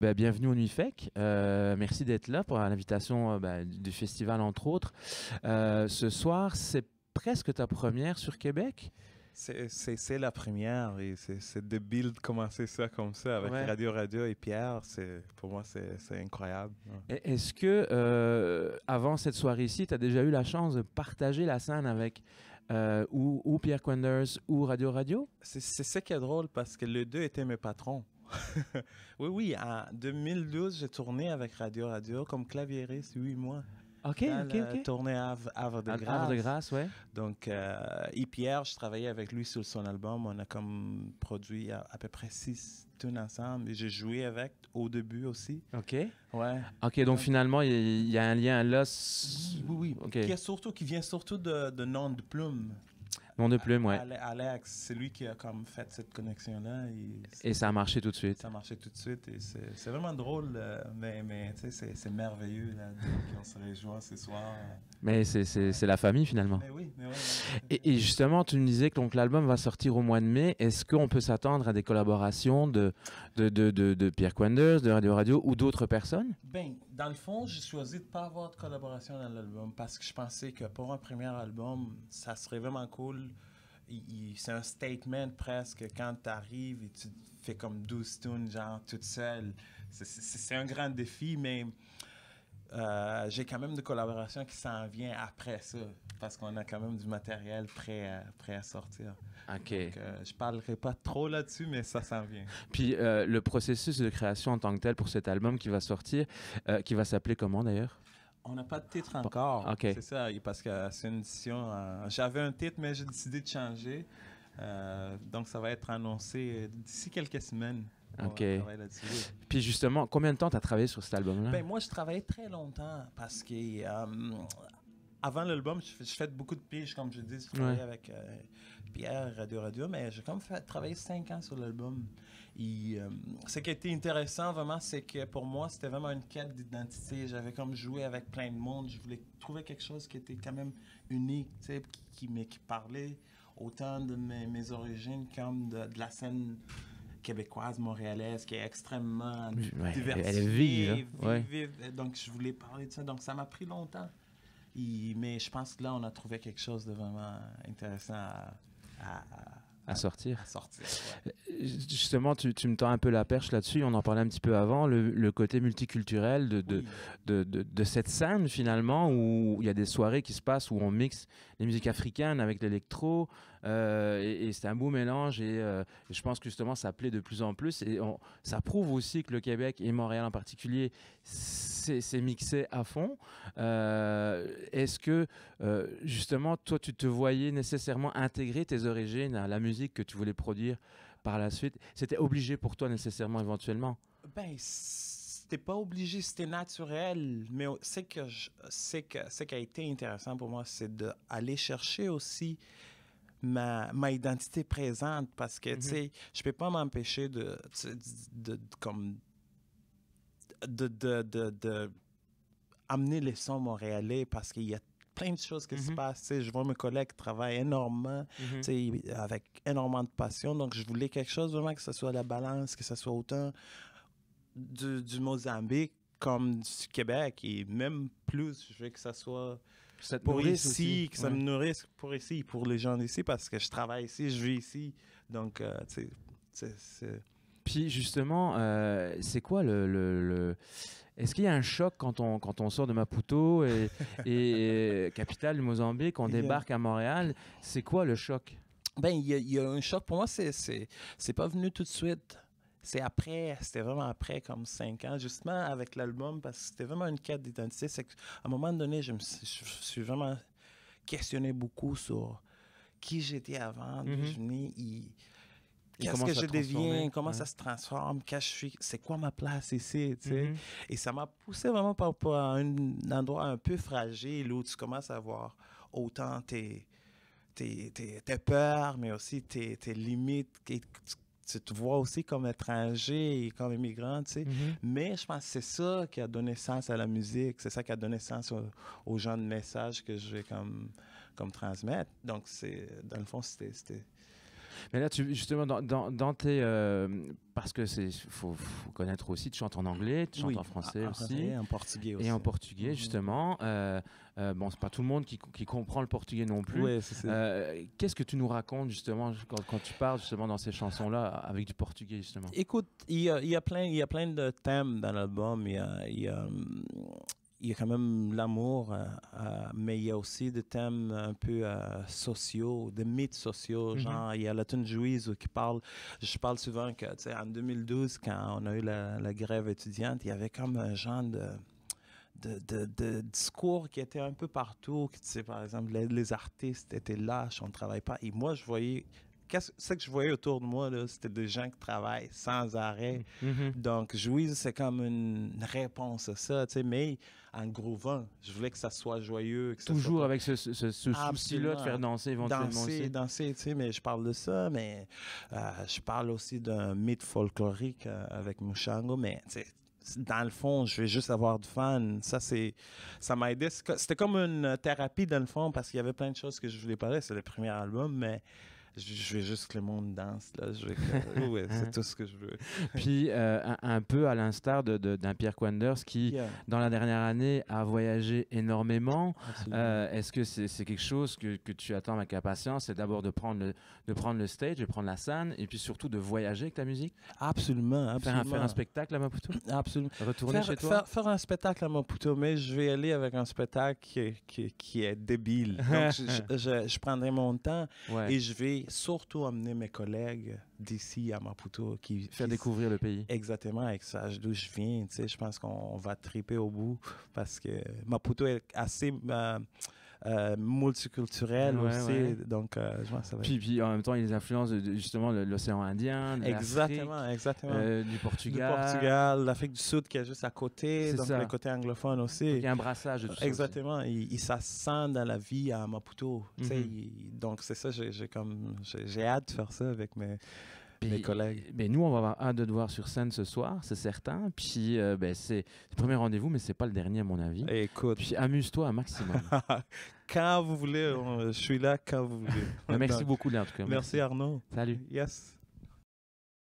Bah, bienvenue au NuiFEC. Euh, merci d'être là pour l'invitation euh, bah, du festival, entre autres. Euh, ce soir, c'est presque ta première sur Québec. C'est la première et c'est débile de commencer ça comme ça avec Radio Radio et Pierre. Pour moi, c'est incroyable. Est-ce que, avant cette soirée-ci, tu as déjà eu la chance de partager la scène avec ou, ou Pierre Quenders ou Radio Radio? C'est ça qui est drôle parce que les deux étaient mes patrons. oui, oui, en 2012, j'ai tourné avec Radio Radio comme claviériste, huit mois. OK, dans OK, la OK. Tournée Havre, de Grâce. Havre Donc, euh, Pierre, je travaillais avec lui sur son album. On a comme produit à, peu près six tunes ensemble. Et j'ai joué avec au début aussi. OK. Ouais. OK, donc finalement, il y, a un lien là. Oui, oui. Qui surtout, qui vient surtout de, de Nom de Plume. Nom de plume, ouais. Alex, c'est lui qui a comme fait cette connexion-là. Et, ça a marché tout de suite. Ça a marché tout de suite. Et c'est vraiment drôle, euh, mais, mais c'est merveilleux qu'on se réjouisse ce soir. Euh. Mais c'est la famille finalement. Mais oui, mais Et, justement, tu me disais que l'album va sortir au mois de mai. Est-ce qu'on peut s'attendre à des collaborations de, Pierre Quenders, de Radio Radio ou d'autres personnes? Ben, dans le fond, j'ai choisi de ne pas avoir de collaboration dans l'album parce que je pensais que pour un premier album, ça serait vraiment cool c'est un statement presque quand tu arrives et tu fais comme 12 tunes, genre toute seule. C'est un grand défi, mais euh, j'ai quand même des collaborations qui s'en viennent après ça, parce qu'on a quand même du matériel prêt à, prêt à sortir. OK. Donc, euh, je parlerai pas trop là-dessus, mais ça s'en vient. Puis euh, le processus de création en tant que tel pour cet album qui va sortir, qui va s'appeler comment d'ailleurs on n'a pas de titre encore. C'est ça, parce que c'est une édition. Euh, j'avais un titre, mais j'ai décidé de changer. Euh, donc, ça va être annoncé d'ici quelques semaines. OK. Puis justement, combien de temps tu as travaillé sur cet album-là? Ben, moi, je travaillais très longtemps parce que euh, avant l'album, je, faisais fais beaucoup de piges, comme je dis. Je avec euh, Pierre Radio Radio, mais j'ai comme fait, travaillé cinq ans sur l'album. Euh, ce qui a été intéressant vraiment, c'est que pour moi, c'était vraiment une quête d'identité. J'avais comme joué avec plein de monde. Je voulais trouver quelque chose qui était quand même unique, qui, qui, mais qui parlait autant de mes, origines comme de, la scène québécoise, montréalaise, qui est extrêmement diversifiée. Elle est vive. Hein. Donc, je voulais parler de ça. Donc, ça m'a pris longtemps mais je pense que là, on a trouvé quelque chose de vraiment intéressant à, sortir. Justement, tu, me tends un peu la perche là-dessus, on en parlait un petit peu avant, le, côté multiculturel de, cette scène finalement, où il y a des soirées qui se passent où on mixe les musiques africaines avec l'électro, euh, et, c'est un beau mélange, et, euh, je pense que justement ça plaît de plus en plus, et ça prouve aussi que le Québec et Montréal en particulier, c'est mixé à fond. Euh, est-ce que euh, justement, toi, tu te voyais nécessairement intégrer tes origines à la musique que tu voulais produire par la suite C'était obligé pour toi nécessairement, éventuellement Ben, c'était pas obligé, c'était naturel. Mais c'est que c'est que ce qui a été intéressant pour moi, c'est d'aller chercher aussi ma, ma identité présente parce que, mm-hmm. tu sais, je peux pas m'empêcher de, de, de, comme de, de, de, de amener les sons montréalais parce qu'il y a plein de choses qui se mhm. passent. je vois mes collègues travaillent énormément, mhm. avec énormément de passion. Donc, je voulais quelque chose vraiment que ce soit la balance, que ce soit autant du, du Mozambique comme du Québec et même plus. Je veux que ça soit pour ici, que ça me nourrisse pour ici, pour les gens d'ici, parce que je travaille ici, je vis ici. Donc, euh, tu sais, c'est puis justement, euh, c'est quoi le... Est-ce qu'il y a un choc quand on, quand on sort de Maputo et, et, capitale du Mozambique, on débarque à Montréal C'est quoi le choc Ben, il y, a un choc. Pour moi, c'est pas venu tout de suite. C'est après, c'était vraiment après, comme cinq ans, justement avec l'album, parce que c'était vraiment une quête d'identité. C'est qu'à un moment donné, je me suis, vraiment questionné beaucoup sur qui j'étais avant, mhm. Qu'est-ce que je deviens? Comment ça se transforme? Qu'est-ce que C'est quoi ma place ici? Tu sais? Mm-hmm. Et ça m'a poussé vraiment par, à un endroit un peu fragile où tu commences à voir autant tes, tes, peurs, mais aussi tes, tes limites. tu, te vois aussi comme étranger et comme immigrant, tu sais. Mm-hmm. Mais je pense que c'est ça qui a donné sens à la musique. C'est ça qui a donné sens au, aux gens de messages que je vais comme, comme transmettre. Donc, c'est dans le fond, c'était mais là, tu, justement, dans, dans, tes. Euh, parce que c'est faut, connaître aussi, tu chantes en anglais, tu chantes en français aussi. Et en portugais aussi. Et en portugais, justement. Euh, euh, bon, c'est pas tout le monde qui, qui, comprend le portugais non plus. Euh, qu'est-ce que tu nous racontes, justement, quand, tu parles, justement, dans ces chansons-là, avec du portugais, justement Écoute, il y a, y a, plein, y a plein de thèmes dans l'album. Il y a hum, il y a quand même l'amour, euh, euh, mais il y a aussi des thèmes un peu euh, sociaux, des mythes sociaux. Mhm. Genre, il y a la tune juive qui parle. Je parle souvent que, tu sais, en 2012, quand on a eu la, grève étudiante, il y avait comme un genre de. De, de, discours qui était un peu partout. tu sais, par exemple, les, artistes étaient lâches, on ne travaille pas. Et moi, je voyais ce que, je voyais autour de moi, c'était des gens qui travaillent sans arrêt. Mm-hmm. Donc, jouir, c'est comme une réponse à ça, mais en grouvant, je voulais que ça soit joyeux. Toujours avec ce, ce, souci-là de faire danser éventuellement danser, Danser, mais je parle de ça, mais euh, je parle aussi d'un mythe folklorique euh, avec Mouchango mais dans le fond, je vais juste avoir du fun. Ça, c'est, ça m'a aidé. C'était comme une thérapie, dans le fond, parce qu'il y avait plein de choses que je voulais parler. C'est le premier album, mais je veux juste que le monde danse, là. c'est tout ce que je veux. Puis, euh, un, peu à l'instar d'un de, d'un Pierre Quanders qui, dans la dernière année, a voyagé énormément. Euh, est-ce que c'est quelque chose que, tu attends avec impatience C'est d'abord de, prendre le, de prendre le stage, de prendre la scène, et puis surtout de voyager avec ta musique Absolument, Faire un, spectacle à Maputo Absolument. Retourner faire, chez toi faire, un spectacle à Maputo, mais je vais aller avec un spectacle qui, qui, est débile. Donc, je, je, prendrai mon temps et je vais surtout amener mes collègues d'ici à Maputo. Qui, Faire découvrir le pays. Exactement, avec ça, d'où je viens. Je pense qu'on va triper au bout parce que Maputo est assez. Euh, euh, multiculturel aussi. Donc, euh, ça puis, puis, en même temps, il y les influences justement de l'océan Indien, de exactement, exactement. Euh, du Portugal. Du Portugal, l'Afrique du Sud qui est juste à côté, donc ça. le côté anglophone aussi. il y a un brassage de tout Exactement, ça il, il dans la vie à Maputo. tu sais, mhm. donc, c'est ça, j'ai hâte de faire ça avec mes mes collègues. Mais ben, nous, on va avoir hâte de voir sur scène ce soir, c'est certain. Puis euh, ben, c'est le premier rendez-vous, mais c'est pas le dernier à mon avis. écoute. Puis amuse-toi un maximum. quand vous voulez, je suis là quand vous voulez. Ben, merci beaucoup, là, en tout cas. merci Arnaud. Salut. Yes.